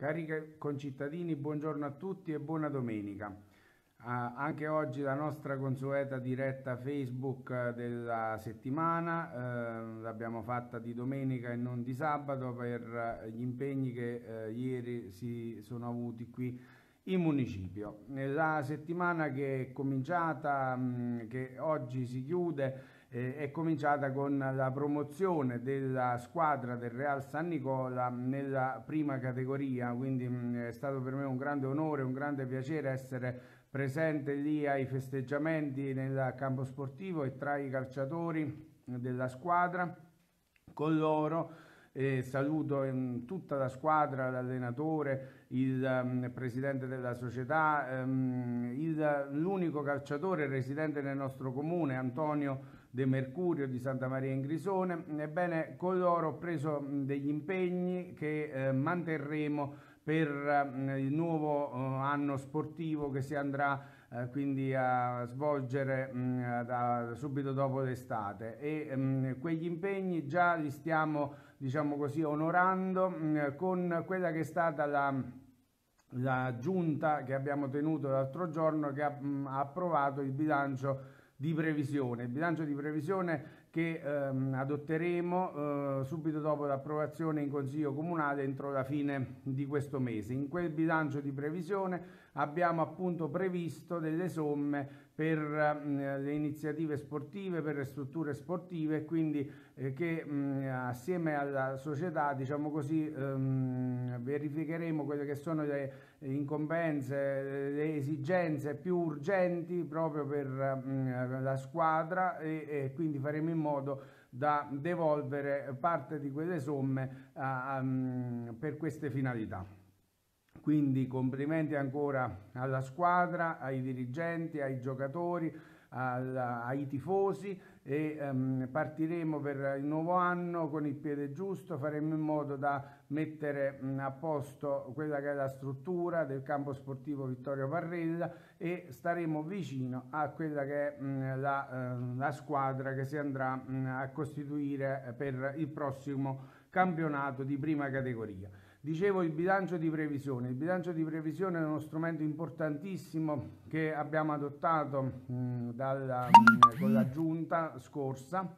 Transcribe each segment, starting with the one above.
Cari concittadini, buongiorno a tutti e buona domenica. Uh, anche oggi la nostra consueta diretta Facebook eh, della settimana, uh, l'abbiamo fatta di domenica e non di sabato per eh, gli impegni che uh, ieri si sono avuti qui in municipio. La settimana che è cominciata, mh, mm, che oggi si chiude, eh, è cominciata con la promozione della squadra del Real San Nicola nella prima categoria, quindi mh, mm, è stato per me un grande onore, un grande piacere essere presente lì ai festeggiamenti nel campo sportivo e tra i calciatori della squadra con loro. Eh, saluto ehm, tutta la squadra, l'allenatore, il ehm, presidente della società, ehm, l'unico calciatore residente nel nostro comune, Antonio De Mercurio di Santa Maria in Grisone. Ebbene, con loro ho preso degli impegni che eh, manterremo per eh, il nuovo eh, anno sportivo che si andrà eh, quindi a svolgere mh, da, subito dopo l'estate e mh, quegli impegni già li stiamo diciamo così onorando mh, con quella che è stata la la giunta che abbiamo tenuto l'altro giorno che ha, mh, ha approvato il bilancio di previsione, il bilancio di previsione che ehm, adotteremo eh, subito dopo l'approvazione in Consiglio Comunale entro la fine di questo mese. In quel bilancio di previsione abbiamo appunto previsto delle somme per mm, le iniziative sportive, per le strutture sportive, e quindi eh, che mm, assieme alla società, diciamo così, ehm, verificheremo quelle che sono le incombenze, le esigenze più urgenti proprio per mm, la squadra e quindi faremo in modo da devolvere parte di quelle somme per queste finalità. Quindi complimenti ancora alla squadra, ai dirigenti, ai giocatori, al, ai tifosi e um, partiremo per il nuovo anno con il piede giusto, faremo in modo da mettere a posto quella che è la struttura del campo sportivo Vittorio Parrella e staremo vicino a quella che è la, ehm, la, squadra che si andrà a costituire per il prossimo campionato di prima categoria. Dicevo il bilancio di previsione, il bilancio di previsione è uno strumento importantissimo che abbiamo adottato mh, dalla, mh, con la giunta scorsa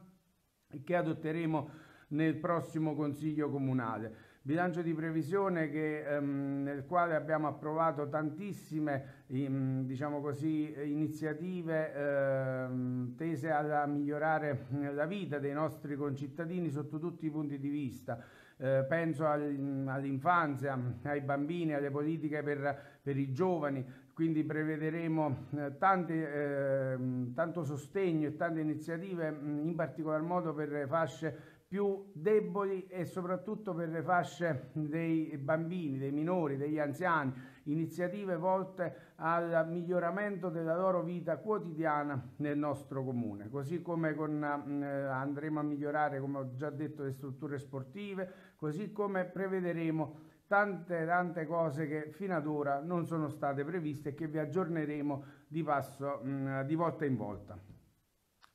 e che adotteremo nel prossimo Consiglio Comunale. Bilancio di previsione che, ehm, nel quale abbiamo approvato tantissime ehm, diciamo così, iniziative ehm, tese a migliorare la vita dei nostri concittadini sotto tutti i punti di vista eh, penso mm, all'infanzia, ai bambini, alle politiche per, per i giovani, quindi prevederemo eh, ehm, tanto sostegno e tante iniziative, mm, in particolar modo per le fasce più deboli e soprattutto per le fasce dei bambini, dei minori, degli anziani, iniziative volte al miglioramento della loro vita quotidiana nel nostro comune, così come con, eh, andremo a migliorare, come ho già detto, le strutture sportive, così come prevederemo tante tante cose che fino ad ora non sono state previste e che vi aggiorneremo di passo mh, mm, di volta in volta.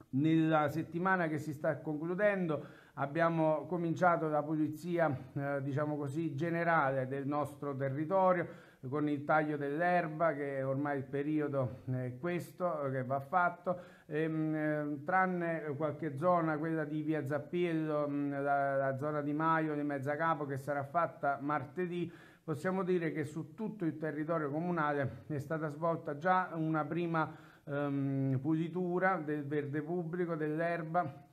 Nella settimana che si sta concludendo abbiamo cominciato la pulizia eh, diciamo così generale del nostro territorio con il taglio dell'erba che ormai il periodo è eh, questo eh, che va fatto ehm, eh, tranne qualche zona quella di via Zappillo mm, la, la zona di Maio di Mezzacapo che sarà fatta martedì possiamo dire che su tutto il territorio comunale è stata svolta già una prima ehm, pulitura del verde pubblico dell'erba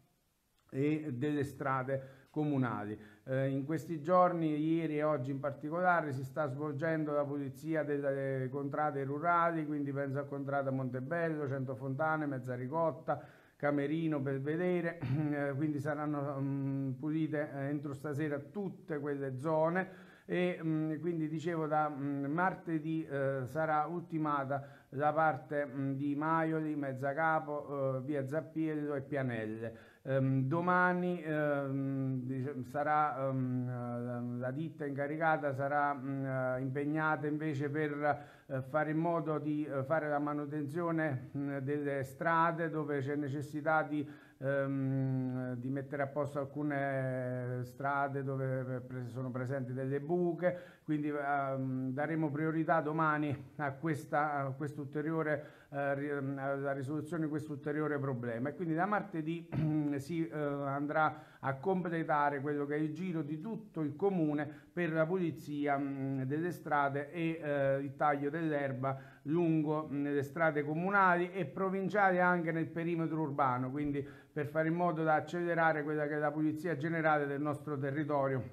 e delle strade comunali eh, in questi giorni, ieri e oggi in particolare, si sta svolgendo la pulizia delle contrade rurali, quindi penso a Contrada Montebello, Centofontane, Mezzaricotta, Camerino, Belvedere, eh, quindi saranno mh, mm, pulite eh, entro stasera tutte quelle zone e mh, mm, quindi dicevo da mh, mm, martedì eh, sarà ultimata la parte mh, di Maioli, Mezzacapo, eh, via Zappiello e Pianelle. Um, domani um, sarà, um, la ditta incaricata sarà mm, eh, impegnata invece per uh, fare in modo di uh, fare la manutenzione uh, delle strade dove c'è necessità di, di, mettere a posto alcune strade dove sono presenti delle buche, quindi daremo priorità domani a, questa, a quest'ulteriore eh, mm, la risoluzione di questo ulteriore problema e quindi da martedì mm, si eh, andrà a completare quello che è il giro di tutto il comune per la pulizia mm, delle strade e eh, il taglio dell'erba lungo le strade comunali e provinciali anche nel perimetro urbano, quindi per fare in modo da accelerare quella che è la pulizia generale del nostro territorio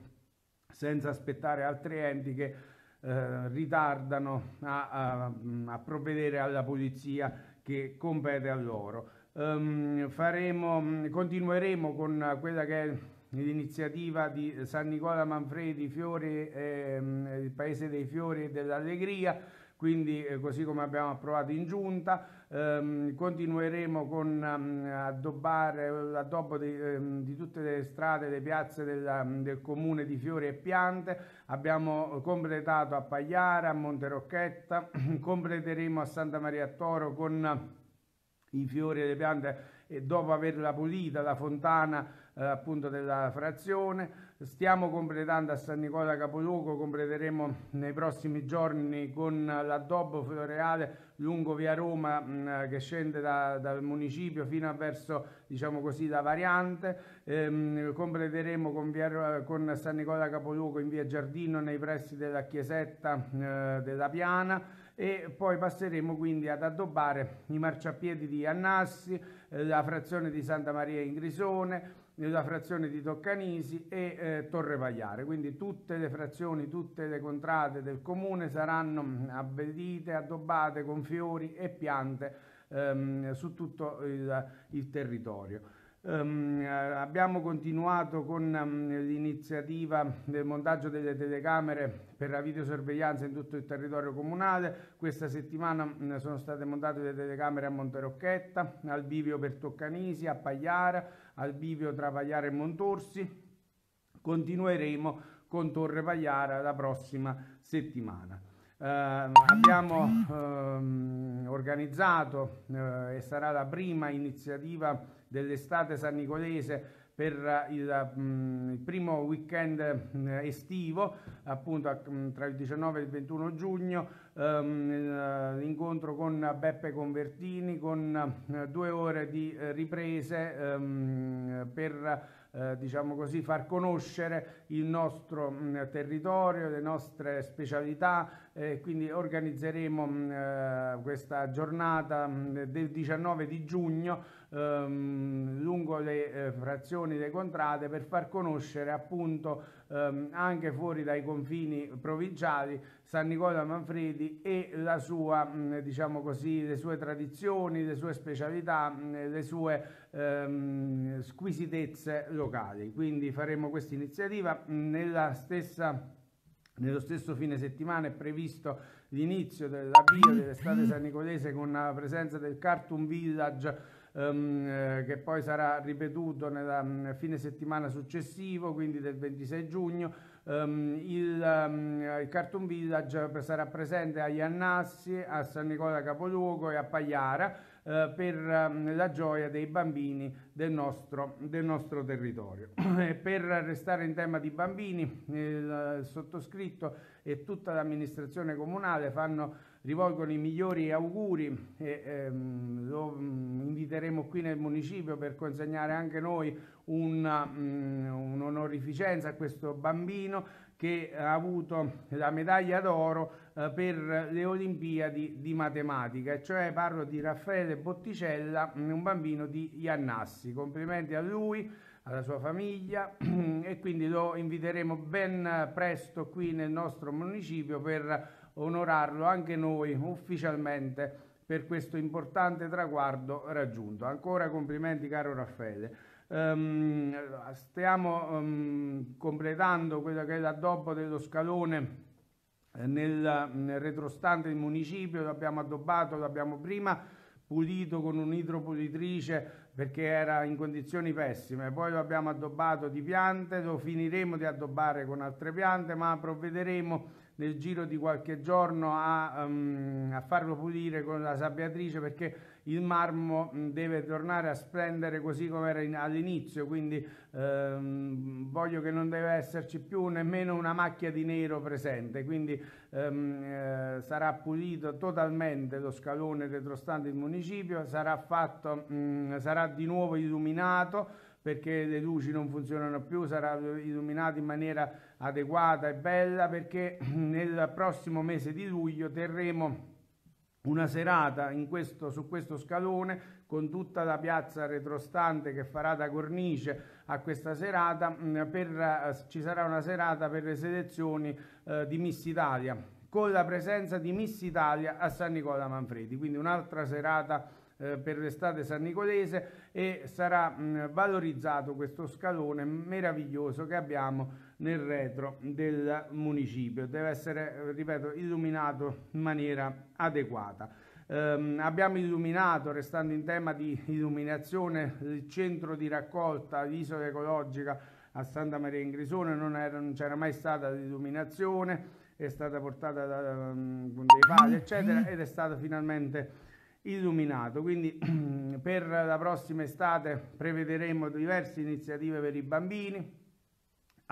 senza aspettare altri enti che eh, ritardano a, a, a, provvedere alla pulizia che compete a loro. Um, faremo, continueremo con quella che è l'iniziativa di San Nicola Manfredi, Fiori, ehm, il Paese dei Fiori e dell'Allegria quindi eh, così come abbiamo approvato in giunta, ehm, continueremo con ehm, addobbare l'addobbo di, ehm, di, tutte le strade, le piazze del, ehm, del, comune di fiori e piante, abbiamo completato a Pagliara, a Monte Rocchetta, completeremo a Santa Maria Toro con i fiori e le piante e dopo averla pulita la fontana eh, appunto della frazione Stiamo completando a San Nicola Capoluogo, completeremo nei prossimi giorni con l'addobbo floreale lungo via Roma mm, che scende da, dal municipio fino a verso, diciamo così, da Variante. Ehm, completeremo con, via, con, San Nicola Capoluogo in via Giardino nei pressi della chiesetta eh, della Piana e poi passeremo quindi ad addobbare i marciapiedi di Annassi, eh, la frazione di Santa Maria in Grisone, nella frazione di Toccanisi e eh, Torre Pagliare, quindi tutte le frazioni, tutte le contrade del comune saranno mm, abbedite, addobbate con fiori e piante ehm, su tutto il, il territorio. Um, abbiamo continuato con um, l'iniziativa del montaggio delle telecamere per la videosorveglianza in tutto il territorio comunale. Questa settimana um, sono state montate le telecamere a Monterocchetta, al bivio per Toccanisi, a Pagliara, al bivio tra Pagliara e Montorsi. Continueremo con Torre Pagliara la prossima settimana. Uh, abbiamo uh, organizzato uh, e sarà la prima iniziativa dell'estate san nicolese per eh, il, mm, il, primo weekend mm, estivo, appunto mm, tra il 19 e il 21 giugno, ehm, eh, l'incontro con Beppe Convertini con eh, due ore di riprese ehm, per eh, diciamo così, far conoscere il nostro mm, territorio, le nostre specialità, eh, quindi organizzeremo mm, eh, questa giornata mm, del 19 di giugno ehm, lungo le eh, frazioni dei contrade per far conoscere appunto ehm, anche fuori dai confini provinciali San Nicola Manfredi e la sua, mh, diciamo così, le sue tradizioni, le sue specialità, mh, le sue ehm, squisitezze locali. Quindi faremo questa iniziativa nella stessa... Nello stesso fine settimana è previsto l'inizio dell'avvio dell'estate san nicolese con la presenza del Cartoon Village ehm, eh, che poi sarà ripetuto nella mm, fine settimana successivo, quindi del 26 giugno. Um, il, um, il, Cartoon Village sarà presente a Annassi, a San Nicola Capoluogo e a Pagliara eh, per ehm, la gioia dei bambini del nostro, del nostro territorio. per restare in tema di bambini, il sottoscritto e tutta l'amministrazione comunale fanno rivolgono i migliori auguri e ehm, lo mm, inviteremo qui nel municipio per consegnare anche noi mm, un'onorificenza un a questo bambino che ha avuto la medaglia d'oro eh, per le Olimpiadi di matematica, cioè parlo di Raffaele Botticella, un bambino di Iannassi. Complimenti a lui, alla sua famiglia e quindi lo inviteremo ben presto qui nel nostro municipio per onorarlo anche noi ufficialmente per questo importante traguardo raggiunto. Ancora complimenti caro Raffaele. Um, stiamo um, completando quello che è l'addobbo dello scalone eh, nel, nel retrostante del municipio, l'abbiamo addobbato, l'abbiamo prima pulito con un'idropulitrice perché era in condizioni pessime, poi lo abbiamo addobbato di piante, lo finiremo di addobbare con altre piante, ma provvederemo nel giro di qualche giorno a, um, a farlo pulire con la sabbiatrice perché il marmo mm, deve tornare a splendere così come era all'inizio, quindi ehm, voglio che non deve esserci più nemmeno una macchia di nero presente, quindi ehm, eh, sarà pulito totalmente lo scalone retrostante il municipio, sarà, fatto, mh, mm, sarà di nuovo illuminato perché le luci non funzionano più, sarà illuminato in maniera adeguata e bella perché nel prossimo mese di luglio terremo una serata questo, su questo scalone con tutta la piazza retrostante che farà da cornice a questa serata, mm, per, eh, ci sarà una serata per le selezioni eh, di Miss Italia, con la presenza di Miss Italia a San Nicola Manfredi, quindi un'altra serata eh, per l'estate san nicolese e sarà mh, mm, valorizzato questo scalone meraviglioso che abbiamo nel retro del municipio deve essere ripeto illuminato in maniera adeguata eh, abbiamo illuminato restando in tema di illuminazione il centro di raccolta l'isola ecologica a Santa Maria in Grisone non c'era mai stata l'illuminazione è stata portata da, da, ehm, con dei pali eccetera ed è stato finalmente illuminato quindi per la prossima estate prevederemo diverse iniziative per i bambini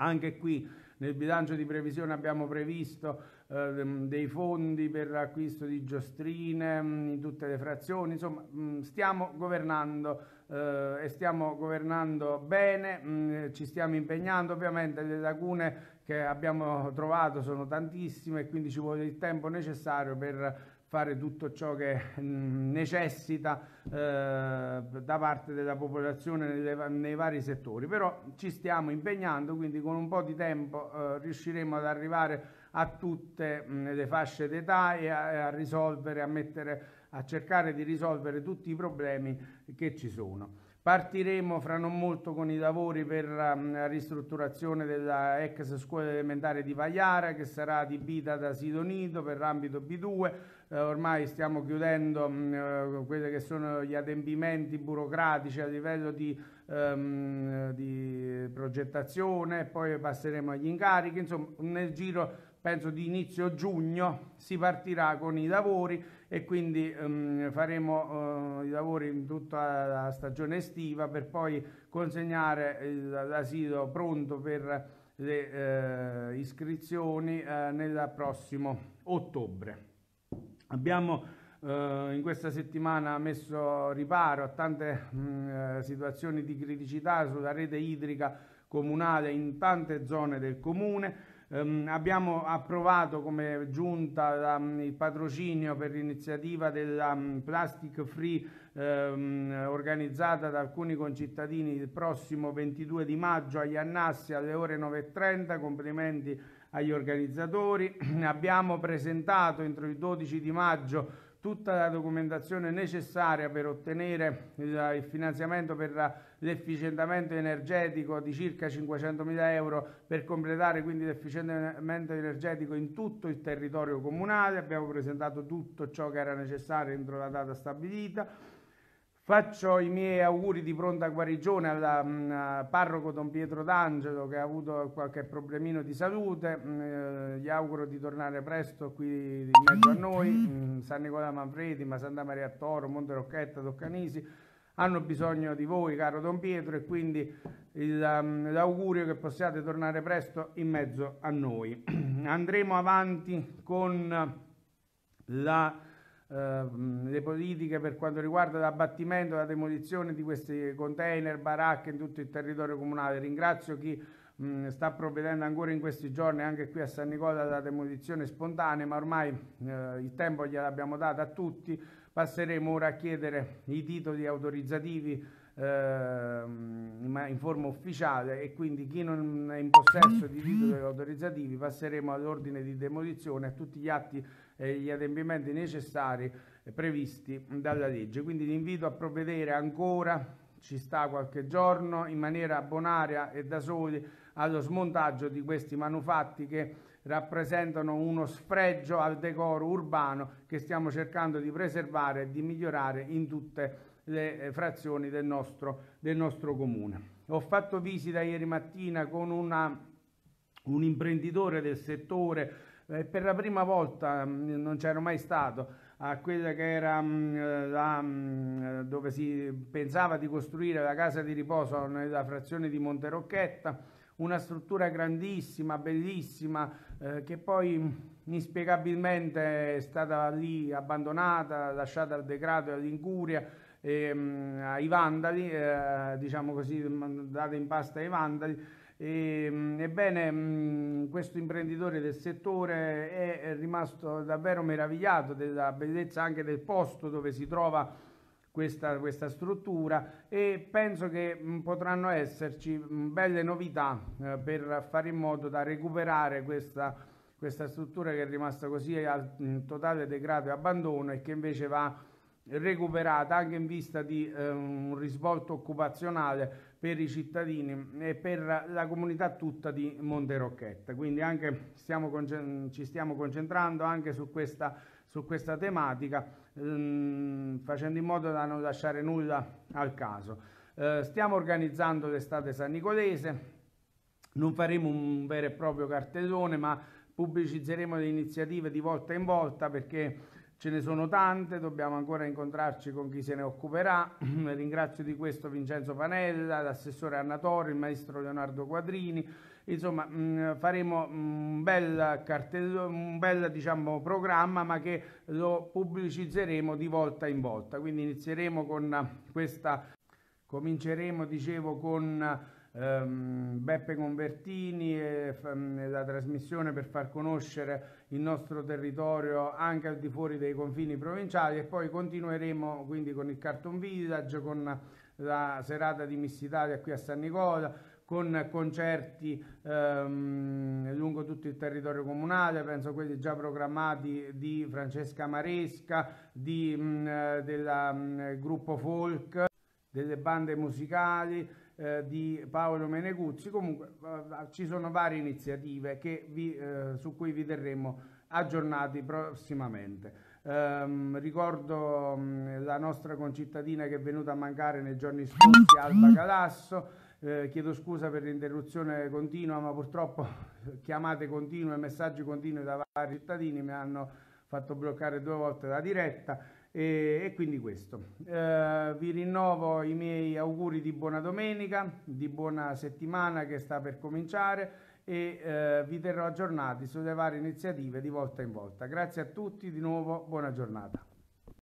anche qui nel bilancio di previsione abbiamo previsto eh, dei fondi per l'acquisto di giostrine mh, mm, in tutte le frazioni, insomma mh, mm, stiamo governando eh, e stiamo governando bene, mh, mm, ci stiamo impegnando, ovviamente le lacune che abbiamo trovato sono tantissime e quindi ci vuole il tempo necessario per fare tutto ciò che mm, necessita eh, da parte della popolazione nelle, nei vari settori, però ci stiamo impegnando, quindi con un po' di tempo eh, riusciremo ad arrivare a tutte mh, mm, le fasce d'età e a, a risolvere, a, mettere, a cercare di risolvere tutti i problemi che ci sono. Partiremo fra non molto con i lavori per mm, la ristrutturazione della ex scuola elementare di Pagliara che sarà adibita da Sito Nido per l'ambito B2 eh, ormai stiamo chiudendo mh, mm, eh, quelli che sono gli adempimenti burocratici a livello di, um, di progettazione, poi passeremo agli incarichi, insomma nel giro penso di inizio giugno si partirà con i lavori e quindi um, faremo uh, i lavori in tutta la stagione estiva per poi consegnare l'asilo pronto per le uh, iscrizioni uh, nel prossimo ottobre. Abbiamo Uh, in questa settimana messo riparo a tante mh, mm, eh, situazioni di criticità sulla rete idrica comunale in tante zone del comune. Um, abbiamo approvato come giunta um, il patrocinio per l'iniziativa della um, Plastic Free ehm, organizzata da alcuni concittadini il prossimo 22 di maggio agli Annassi alle ore 9.30. Complimenti agli organizzatori. Abbiamo presentato entro il 12 di maggio tutta la documentazione necessaria per ottenere eh, il finanziamento per l'efficientamento energetico di circa 500.000 euro per completare quindi l'efficientamento energetico in tutto il territorio comunale. Abbiamo presentato tutto ciò che era necessario entro la data stabilita Faccio i miei auguri di pronta guarigione al mm, parroco Don Pietro D'Angelo che ha avuto qualche problemino di salute, mm, eh, gli auguro di tornare presto qui in mezzo a noi, mm, San Nicola Manfredi, ma Santa Maria Toro, Monte Rocchetta, Toccanisi, hanno bisogno di voi caro Don Pietro e quindi l'augurio che possiate tornare presto in mezzo a noi. Andremo avanti con la Ehm, le politiche per quanto riguarda l'abbattimento e la demolizione di questi container, baracche in tutto il territorio comunale. Ringrazio chi mh, sta provvedendo ancora in questi giorni anche qui a San Nicola alla demolizione spontanea, ma ormai eh, il tempo gliel'abbiamo dato a tutti. Passeremo ora a chiedere i titoli autorizzativi Ehm, in forma ufficiale e quindi chi non è in possesso di titoli autorizzativi passeremo all'ordine di demolizione a tutti gli atti e gli adempimenti necessari previsti dalla legge. Quindi vi invito a provvedere ancora, ci sta qualche giorno, in maniera bonaria e da soli allo smontaggio di questi manufatti che rappresentano uno sfregio al decoro urbano che stiamo cercando di preservare e di migliorare in tutte le le eh, frazioni del nostro, del nostro comune. Ho fatto visita ieri mattina con una, un imprenditore del settore, eh, per la prima volta mh, mm, non c'ero mai stato, a quella che era mh, mm, la, mh, mm, dove si pensava di costruire la casa di riposo nella frazione di Monterocchetta, una struttura grandissima, bellissima, eh, che poi inspiegabilmente è stata lì abbandonata, lasciata al degrado e all'incuria ehm, ai Vandali, eh, diciamo così, mm, date in pasta ai Vandali. E, mm, ebbene, mh, questo imprenditore del settore è, è rimasto davvero meravigliato della bellezza anche del posto dove si trova questa, questa, struttura e penso che mh, potranno esserci mh, belle novità eh, per fare in modo da recuperare questa, questa struttura che è rimasta così in totale degrado e abbandono e che invece va recuperata anche in vista di eh, un risvolto occupazionale per i cittadini e per la comunità tutta di Monte Rocchetta. Quindi stiamo ci stiamo concentrando anche su questa, su questa tematica ehm, facendo in modo da non lasciare nulla al caso. Eh, stiamo organizzando l'estate san Nicolese, non faremo un vero e proprio cartellone ma pubblicizzeremo le iniziative di volta in volta perché Ce ne sono tante, dobbiamo ancora incontrarci con chi se ne occuperà. Ringrazio di questo Vincenzo Panella, l'assessore Anna il maestro Leonardo Quadrini. Insomma, mm, faremo mm, un bel, cartello, un bel diciamo, programma, ma che lo pubblicizzeremo di volta in volta. Quindi inizieremo con questa, cominceremo, dicevo, con ehm, Beppe Convertini ehm, e la trasmissione per far conoscere il nostro territorio anche al di fuori dei confini provinciali e poi continueremo quindi con il Carton Village, con la serata di Miss Italia qui a San Nicola, con concerti ehm, lungo tutto il territorio comunale, penso a quelli già programmati di Francesca Maresca, di, mh, mm, della, mh, mm, gruppo folk, delle bande musicali eh, di Paolo Meneguzzi, comunque ci sono varie iniziative vi, eh, su cui vi terremo aggiornati prossimamente. Um, ricordo um, la nostra concittadina che è venuta a mancare nei giorni scorsi, Alba Calasso. Eh, chiedo scusa per l'interruzione continua, ma purtroppo chiamate continue, messaggi continui da vari cittadini mi hanno fatto bloccare due volte la diretta. E, e quindi questo. Eh, vi rinnovo i miei auguri di buona domenica, di buona settimana che sta per cominciare e eh, vi terrò aggiornati sulle varie iniziative di volta in volta. Grazie a tutti, di nuovo buona giornata.